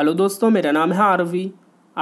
hello दोस्तों मेरा नाम है आरवी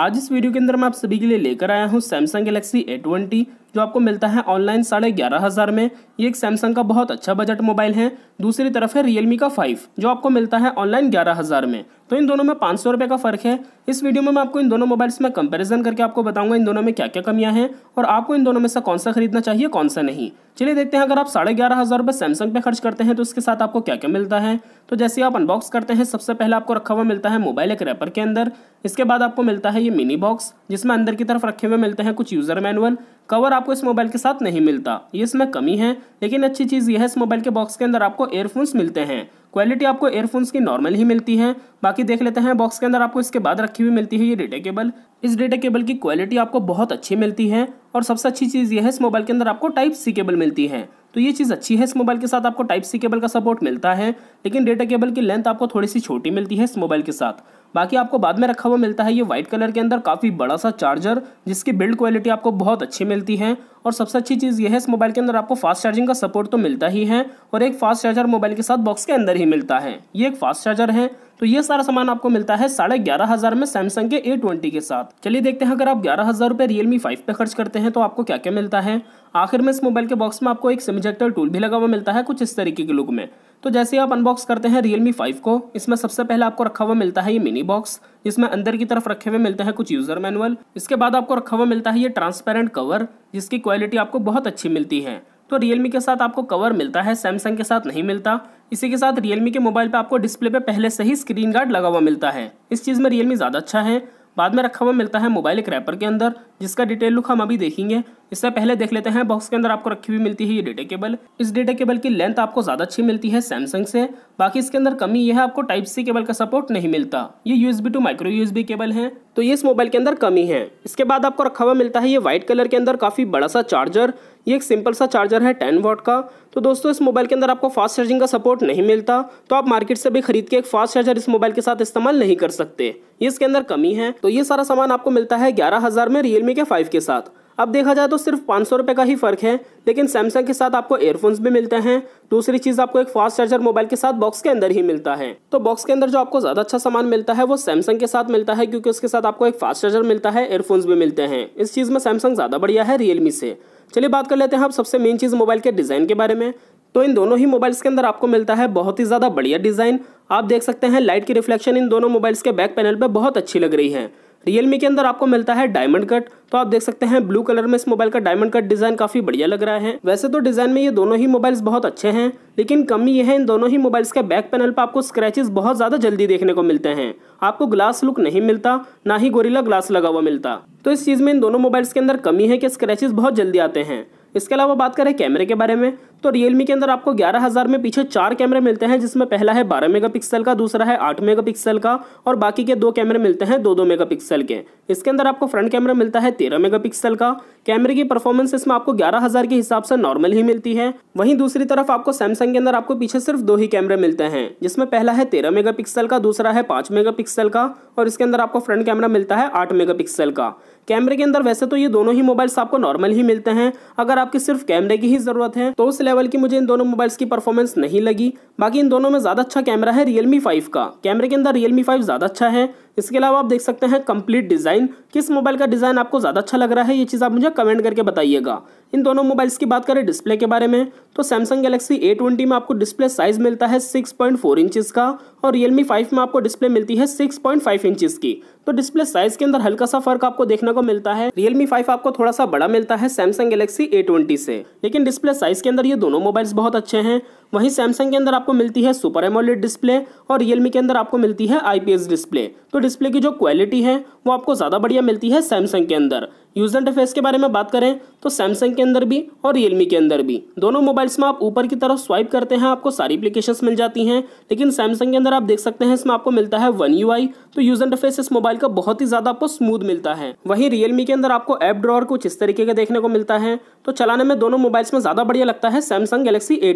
आज इस वीडियो के अंदर मैं आप सभी के लिए लेकर आया हूँ सैमसंग गैलेक्सी ए ट्वेंटी जो आपको मिलता है ऑनलाइन साढ़े ग्यारह हज़ार में ये एक सैमसंग का बहुत अच्छा बजट मोबाइल है दूसरी तरफ है रियलमी का फाइव जो आपको मिलता है ऑनलाइन ग्यारह हज़ार में तो इन दोनों में पाँच सौ रुपये का फ़र्क है इस वीडियो में मैं आपको इन दोनों मोबाइल्स में कंपैरिजन करके आपको बताऊंगा इन दोनों में क्या क्या कमियाँ हैं और आपको इन दोनों में से कौन सा खरीदना चाहिए कौन सा नहीं चलिए देखते हैं अगर आप साढ़े ग्यारह हज़ार रुपये सैमसंग पे खर्च करते हैं तो उसके साथ आपको क्या क्या मिलता है तो जैसे आप अनबॉक्स करते हैं सबसे पहले आपको रखा हुआ मिलता है मोबाइल एक रैपर के अंदर इसके बाद आपको मिलता है ये मिनी बॉक्स जिसमें अंदर की तरफ रखे हुए मिलते हैं कुछ यूज़र मैनुअल कवर आपको इस मोबाइल के साथ नहीं मिलता ये इसमें कमी है लेकिन अच्छी चीज़ यह है इस मोबाइल के बॉक्स के अंदर आपको एयरफोन्स मिलते हैं क्वालिटी आपको एयरफोन्स की नॉर्मल ही मिलती है बाकी देख लेते हैं बॉक्स के अंदर आपको इसके बाद रखी हुई मिलती है ये डेटा केबल इस डेटा केबल की क्वालिटी आपको बहुत अच्छी मिलती है और सबसे अच्छी चीज़ यह है इस मोबाइल के अंदर आपको टाइप सी केबल मिलती है तो ये चीज़ अच्छी है इस मोबाइल के साथ आपको टाइप सी केबल का सपोर्ट मिलता है लेकिन डेटा केबल की लेंथ आपको थोड़ी सी छोटी मिलती है इस मोबाइल के साथ बाकी आपको बाद में रखा हुआ मिलता है ये व्हाइट कलर के अंदर काफ़ी बड़ा सा चार्जर जिसकी बिल्ड क्वालिटी आपको बहुत अच्छी मिलती है और सबसे अच्छी चीज़ यह है इस मोबाइल के अंदर आपको फास्ट चार्जिंग का सपोर्ट तो मिलता ही है और एक फास्ट चार्जर मोबाइल के साथ बॉक्स के अंदर ही मिलता है ये एक फास्ट चार्जर है तो ये सारा सामान आपको मिलता है साढ़े ग्यारह हज़ार में सैमसंग के ए ट्वेंटी के साथ चलिए देखते हैं अगर आप ग्यारह हज़ार रुपये रियलमी फाइव पे खर्च करते हैं तो आपको क्या क्या मिलता है आखिर में इस मोबाइल के बॉक्स में आपको एक सिमजेक्टर टूल भी लगा हुआ मिलता है कुछ इस तरीके के लुक में तो जैसे आप अनबॉक्स करते हैं रियलमी फाइव को इसमें सबसे पहले आपको रखा हुआ मिलता है ये मिनी बॉक्स इसमें अंदर की तरफ रखे हुए मिलते हैं कुछ यूजर मैनुअल इसके बाद आपको रखा हुआ मिलता है ये ट्रांसपेरेंट कवर जिसकी क्वालिटी आपको बहुत अच्छी मिलती है तो रियलमी के साथ आपको कवर मिलता है सैमसंग के साथ नहीं मिलता इसी के साथ रियलमी के मोबाइल पे आपको डिस्प्ले पे पहले से ही स्क्रीन गार्ड लगा हुआ मिलता है इस चीज़ में रियलमी ज़्यादा अच्छा है बाद में रखा हुआ मिलता है मोबाइल एक रैपर के अंदर जिसका डिटेल लुक हम अभी देखेंगे इससे पहले देख लेते हैं बॉक्स के अंदर आपको रखी हुई मिलती है ये डेटा केबल इस डेटा केबल की लेंथ आपको ज़्यादा अच्छी मिलती है सैमसंग से बाकी इसके अंदर कमी यह है आपको टाइप सी केबल का सपोर्ट नहीं मिलता ये USB to micro USB cable है तो ये इस मोबाइल के अंदर कमी है इसके बाद आपको रखा हुआ मिलता है ये व्हाइट कलर के अंदर काफ़ी बड़ा सा चार्जर ये एक सिंपल सा चार्जर है टेन वॉट का तो दोस्तों इस मोबाइल के अंदर आपको फास्ट चार्जिंग का सपोर्ट नहीं मिलता तो आप मार्केट से भी खरीद के एक फास्ट चार्जर इस मोबाइल के साथ इस्तेमाल नहीं कर सकते ये इसके अंदर कमी है तो ये सारा सामान आपको मिलता है ग्यारह में रियल रेडमी के फाइव के साथ अब देखा जाए तो सिर्फ पाँच सौ का ही फ़र्क है लेकिन सैमसंग के साथ आपको एयरफोन्स भी मिलते हैं दूसरी चीज़ आपको एक फास्ट चार्जर मोबाइल के साथ बॉक्स के अंदर ही मिलता है तो बॉक्स के अंदर जो आपको ज़्यादा अच्छा सामान मिलता है वो सैमसंग के साथ मिलता है क्योंकि उसके साथ आपको एक फास्ट चार्जर मिलता है एयरफोन्स भी मिलते हैं इस चीज़ में सैमसंग ज़्यादा बढ़िया है रियलमी से चलिए बात कर लेते हैं आप सबसे मेन चीज़ मोबाइल के डिज़ाइन के बारे में तो इन दोनों ही मोबाइल्स के अंदर आपको मिलता है बहुत ही ज़्यादा बढ़िया डिज़ाइन आप देख सकते हैं लाइट की रिफ्लेक्शन इन दोनों मोबाइल्स के बैक पैनल पर बहुत अच्छी लग रही है रियलमी के अंदर आपको मिलता है डायमंड कट तो आप देख सकते हैं ब्लू कलर में इस मोबाइल का डायमंड कट डिजाइन काफी बढ़िया लग रहा है वैसे तो डिजाइन में ये दोनों ही मोबाइल्स बहुत अच्छे हैं लेकिन कमी ये है इन दोनों ही मोबाइल्स के बैक पैनल पर आपको स्क्रैचेस बहुत ज्यादा जल्दी देखने को मिलते हैं आपको ग्लास लुक नहीं मिलता ना ही गोरिला ग्लास लगा हुआ मिलता तो इस चीज में इन दोनों मोबाइल्स के अंदर कमी है कि स्क्रैचेस बहुत जल्दी आते हैं इसके अलावा बात करें कैमरे के बारे में तो रियलमी के अंदर आपको 11000 में पीछे चार कैमरे मिलते हैं जिसमें पहला है 12 मेगापिक्सल का दूसरा है 8 मेगापिक्सल का और बाकी के दो कैमरे मिलते हैं दो दो मेगापिक्सल के इसके अंदर आपको फ्रंट कैमरा मिलता है 13 मेगापिक्सल का कैमरे की परफॉर्मेंस इसमें आपको 11000 के हिसाब से नॉर्मल ही मिलती है वहीं दूसरी तरफ आपको सैमसंग के अंदर आपको पीछे सिर्फ दो ही कैमरे मिलते हैं जिसमें पहला है तेरह मेगा का दूसरा है पाँच मेगा का और इसके अंदर आपको फ्रंट कैमरा मिलता है आठ मेगा का कैमरे के अंदर वैसे तो ये दोनों ही मोबाइल्स आपको नॉर्मल ही मिलते हैं अगर आपके सिर्फ कैमरे की ही ज़रूरत है तो उस लेवल की मुझे इन दोनों मोबाइल्स की परफॉर्मेंस नहीं लगी बाकी इन दोनों में ज़्यादा अच्छा कैमरा है रियलमी फाइव का कैमरे के अंदर रियलमी फाइव ज़्यादा अच्छा है इसके अलावा आप देख सकते हैं कंप्लीट डिज़ाइन किस मोबाइल का डिज़ाइन आपको ज़्यादा अच्छा लग रहा है ये चीज़ आप मुझे कमेंट करके बताइएगा इन दोनों मोबाइल्स की बात करें डिस्प्ले के बारे में तो सैमसंग गैलेक्सी ए ट्वेंटी में आपको डिस्प्ले साइज़ मिलता है सिक्स पॉइंट फोर इंचज़ का और रियलमी फाइव में आपको डिस्प्ले मिलती है सिक्स पॉइंट फाइव इंचज़ की तो डिस्प्ले साइज़ के अंदर हल्का सा फर्क आपको देखने को मिलता है रियलमी फाइव आपको थोड़ा सा बड़ा मिलता है सैमसंग गैलेक्सी ए ट्वेंटी से लेकिन डिस्प्ले साइज़ के अंदर ये दोनों मोबाइल्स बहुत अच्छे हैं वहीं सैमसंग के अंदर आपको मिलती है सुपर एमोलेड डिस्प्ले और रियलमी के अंदर आपको मिलती है आईपीएस डिस्प्ले तो डिस्प्ले की जो क्वालिटी है वो आपको ज़्यादा बढ़िया मिलती है सैमसंग के अंदर यूजर इंटरफेस के बारे में बात करें तो सैमसंग के अंदर भी और रियलमी के अंदर भी दोनों मोबाइल्स में आप ऊपर की तरफ स्वाइप करते हैं आपको सारी अप्लीकेशन मिल जाती हैं लेकिन सैमसंग के अंदर आप देख सकते हैं इसमें आपको मिलता है वन यू तो यूजर इंटरफेस इस मोबाइल का बहुत ही ज़्यादा आपको स्मूथ मिलता है वहीं रियलमी के अंदर आपको ऐप ड्रॉर कुछ इस तरीके का देखने को मिलता है तो चलाने में दोनों मोबाइल्स में ज़्यादा बढ़िया लगता है Samsung Galaxy A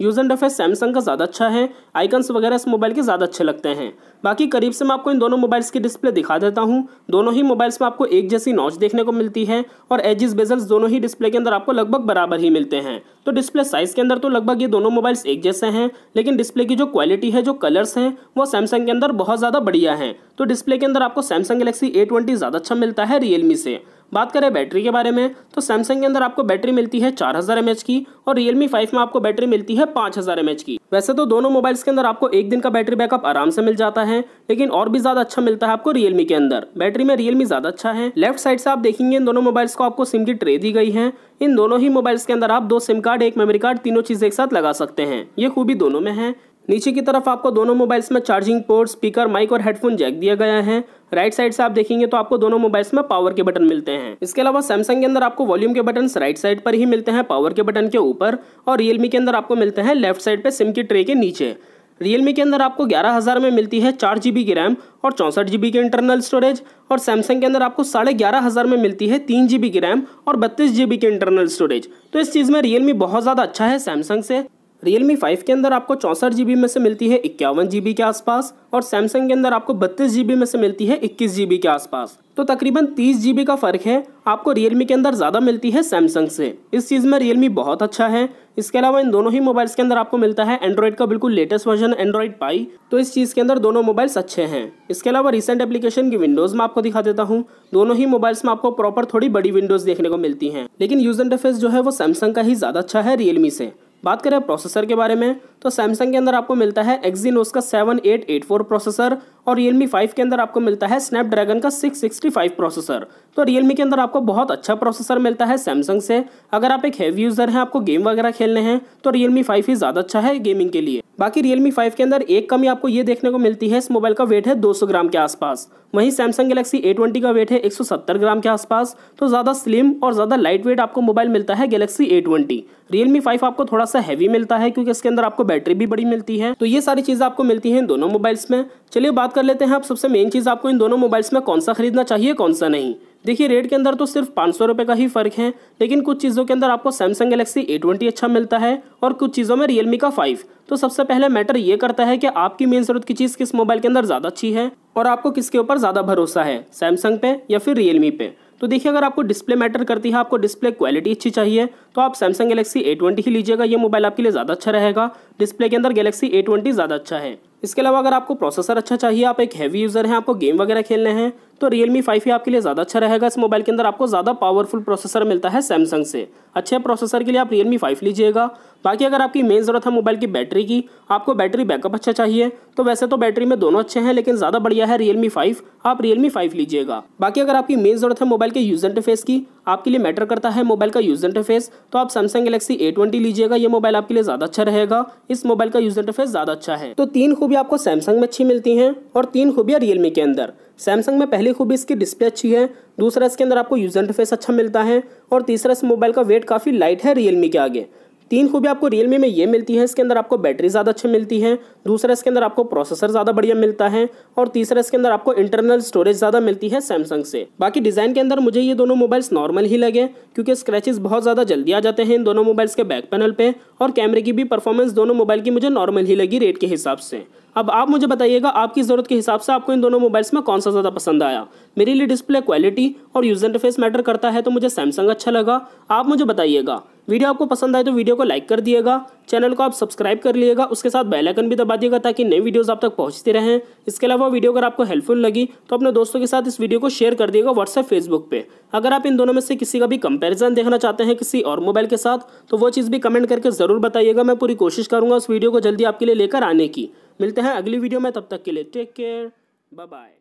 use and F Samsung का ज़्यादा अच्छा है आइकन्स वगैरह इस मोबाइल के ज़्यादा अच्छे लगते हैं बाकी करीब से मैं आपको इन दोनों मोबाइल्स की डिस्प्ले दिखा देता हूँ दोनों ही मोबाइल्स में आपको एक जैसी नॉच देखने को मिलती है और एजिस बेजल्स दोनों ही डिस्प्ले के अंदर आपको लगभग बराबर ही मिलते हैं तो डिस्प्ले साइज़ के अंदर तो लगभग ये दोनों मोबाइल्स एक जैसे हैं लेकिन डिस्प्ले की जो क्वालिटी है जो कलर्स हैं वो सैमसंग के अंदर बहुत ज़्यादा बढ़िया है तो डिस्प्ले के अंदर आपको सैमसंग गलेक्सी ए ज़्यादा अच्छा मिलता है रियलमी से बात करें बैटरी के बारे में तो सैमसंग के अंदर आपको बैटरी मिलती है चार हज़ार की और रियलमी फाइव में आपको बैटरी मिलती है पांच हज़ार की वैसे तो दोनों मोबाइल्स के अंदर आपको एक दिन का बैटरी बैकअप आराम से मिल जाता है लेकिन और भी ज़्यादा अच्छा मिलता है आपको रियलमी के अंदर बैटरी में रियलमी ज़्यादा अच्छा है लेफ्ट साइड से आप देखेंगे इन दोनों मोबाइल्स को आपको सिम की ट्रे दी गई है इन दोनों ही मोबाइल्स के अंदर आप दो सिम कार्ड एक मेमोरी कार्ड तीनों चीज़ें एक साथ लगा सकते हैं ये खूबी दोनों में है नीचे की तरफ आपको दोनों मोबाइल्स में चार्जिंग पोर्ट स्पीकर माइक और हेडफोन जैक दिया गया है राइट साइड से आप देखेंगे तो आपको दोनों मोबाइल्स में पावर के बटन मिलते हैं इसके अलावा सैमसंग के अंदर आपको वॉल्यूम के बटन राइट साइड पर ही मिलते हैं पावर के बटन के ऊपर और रियलमी के अंदर आपको मिलते हैं लेफ्ट साइड पर सिम की ट्रे के नीचे रियलमी के अंदर आपको ग्यारह हज़ार में मिलती है चार जी की रैम और चौंसठ जी की इंटरनल स्टोरेज और सैमसंग के अंदर आपको साढ़े ग्यारह हज़ार में मिलती है तीन जी की रैम और बत्तीस जी की इंटरनल स्टोरेज तो इस चीज़ में रियलमी बहुत ज़्यादा अच्छा है सैमसंग से रियलमी फाइव के अंदर आपको चौंसठ जी में से मिलती है इक्यावन जी के आसपास और सैमसंग के अंदर आपको बत्तीस जी में से मिलती है इक्कीस जी के आसपास तो तकरीबन तीस जी का फ़र्क है आपको रियलमी के अंदर ज़्यादा मिलती है सैमसंग से इस चीज़ में रियलमी बहुत अच्छा है इसके अलावा इन दोनों ही मोबाइल्स के अंदर आपको मिलता है एंड्रॉइड का बिल्कुल लेटेस्ट वर्जन एंड्रॉइड पाई तो इस चीज़ के अंदर दोनों मोबाइल्स अच्छे हैं इसके अलावा रिसेंट एप्लीकेशन की विंडोज़ में आपको दिखा देता हूँ दोनों ही मोबाइल्स में आपको प्रॉपर थोड़ी बड़ी विंडोज़ देखने को मिलती हैं लेकिन यूज़ इंटरफेस जो है वो सैमसंग का ही ज़्यादा अच्छा है रियलमी से बात करें प्रोसेसर के बारे में तो सैमसंग के अंदर आपको मिलता है एक्जीनोस का 7884 प्रोसेसर और रियलमी 5 के अंदर आपको मिलता है स्नैपड्रैगन का 665 प्रोसेसर तो रियलमी के अंदर आपको बहुत अच्छा प्रोसेसर मिलता है सैमसंग से अगर आप एक हैवी यूज़र हैं आपको गेम वगैरह खेलने हैं तो रियलमी फाइव ही ज़्यादा अच्छा है गेमिंग के लिए बाकी Realme फाइव के अंदर एक कमी आपको ये देखने को मिलती है इस मोबाइल का वेट है 200 ग्राम के आसपास वहीं सैमसंग Galaxy A20 का वेट है 170 ग्राम के आसपास तो ज़्यादा स्लिम और ज़्यादा लाइट वेट आपको मोबाइल मिलता है Galaxy A20 रियलमी फाइव आपको थोड़ा सा हैवी मिलता है क्योंकि इसके अंदर आपको बैटरी भी बड़ी मिलती है तो ये सारी चीज़ें आपको मिलती हैं इन दोनों मोबाइल्स में चलिए बात कर लेते हैं आप सबसे मेन चीज़ आपको इन दोनों मोबाइल्स में कौन सा खरीदना चाहिए कौन सा नहीं देखिए रेट के अंदर तो सिर्फ पाँच सौ का ही फ़र्क है लेकिन कुछ चीज़ों के अंदर आपको सैमसंग गलेक्सी ए ट्वेंटी अच्छा मिलता है और कुछ चीज़ों में रियलमी का फाइव तो सबसे पहले मैटर ये करता है कि आपकी मेन ज़रूरत की चीज़ किस मोबाइल के अंदर ज़्यादा अच्छी है और आपको किसके ऊपर ज़्यादा भरोसा है सैमसंग पे या फिर रियलमी पे तो देखिए अगर आपको डिस्प्ले मैटर करती है आपको डिस्प्ले क्वालिटी अच्छी चाहिए तो आप सैमसंग गलेक्सी ए ट्वेंटी ही लीजिएगा ये मोबाइल आपके लिए ज़्यादा अच्छा रहेगा डिस्प्ले के अंदर गलेक्सी ए ट्वेंटी ज़्यादा अच्छा है इसके अलावा अगर आपको प्रोसेसर अच्छा चाहिए आप एक हैवी यूज़र हैं आपको गेम वगैरह खेलने हैं तो रियलमी फाइव ही आपके लिए ज़्यादा अच्छा रहेगा इस मोबाइल के अंदर आपको ज़्यादा पावरफुल प्रोसेसर मिलता है सैमसंग से अच्छे प्रोसेसर के लिए आप रियलमी फाइव लीजिएगा बाकी अगर आपकी मेन ज़रूरत है मोबाइल की बैटरी की आपको बैटरी बैकअप अच्छा चाहिए तो वैसे तो बैटरी में दोनों अच्छे हैं लेकिन ज़्यादा बढ़िया है Realme फाइव आप रियलमी फाइव लीजिएगा बाकी अगर आपकी मेन ज़रूरत है मोबाइल के यूज इंटरफेस की आपके लिए मैटर करता है मोबाइल का यूज इंटरफेस तो आप सैमसंग गलेक्सी ए ट्वेंटी लीजिएगा ये मोबाइल आपके लिए ज़्यादा अच्छा रहेगा इस मोबाइल का यूज इंटरफेस ज़्यादा अच्छा है तो तीन खूबियाँ आपको सैमसंग में अच्छी मिलती हैं और तीन खूबियाँ रियलमी के अंदर सैमसंग में पहली खूबी इसकी डिस्प्ले अच्छी है दूसरा इसके अंदर आपको यूज इंटरफेस अच्छा मिलता है और तीसरा इस मोबाइल का वेट काफ़ी लाइट है रियलमी के आगे तीन खूबी आपको रियल में ये मिलती है इसके अंदर आपको बैटरी ज़्यादा अच्छी मिलती है दूसरा इसके अंदर आपको प्रोसेसर ज़्यादा बढ़िया मिलता है और तीसरा इसके अंदर आपको इंटरनल स्टोरेज ज़्यादा मिलती है सैमसंग से बाकी डिज़ाइन के अंदर मुझे ये दोनों मोबाइल्स नॉर्मल ही लगे क्योंकि स्क्रैचेज बहुत ज़्यादा जल्दी आ जाते हैं इन दोनों मोबाइल्स के बैक पैनल पर और कैमरे की भी परफॉर्मेंस दोनों मोबाइल की मुझे नॉर्मल ही लगी रेट के हिसाब से अब आप मुझे बताइएगा आपकी ज़रूरत के हिसाब से आपको इन दोनों मोबाइल्स में कौन सा ज़्यादा पसंद आया मेरे लिए डिस्प्ले क्वालिटी और यूज़र इंटरफेस मैटर करता है तो मुझे सैमसंग अच्छा लगा आप मुझे बताइएगा वीडियो आपको पसंद आए तो वीडियो को लाइक कर दिएगा चैनल को आप सब्सक्राइब कर लिएगा उसके साथ बेल आइकन भी दबा दिएगा ताकि नई वीडियोस आप तक पहुंचती रहें इसके अलावा वीडियो अगर आपको हेल्पफुल लगी तो अपने दोस्तों के साथ इस वीडियो को शेयर कर दिएगा व्हाट्सएप फेसबुक पे अगर आप इन दोनों में से किसी का भी कंपेरिजन देखना चाहते हैं किसी और मोबाइल के साथ तो वो चीज़ भी कमेंट करके ज़रूर बताइएगा मैं पूरी कोशिश करूँगा उस वीडियो को जल्दी आपके लिए लेकर आने की मिलते हैं अगली वीडियो में तब तक के लिए टेक केयर बाय बाय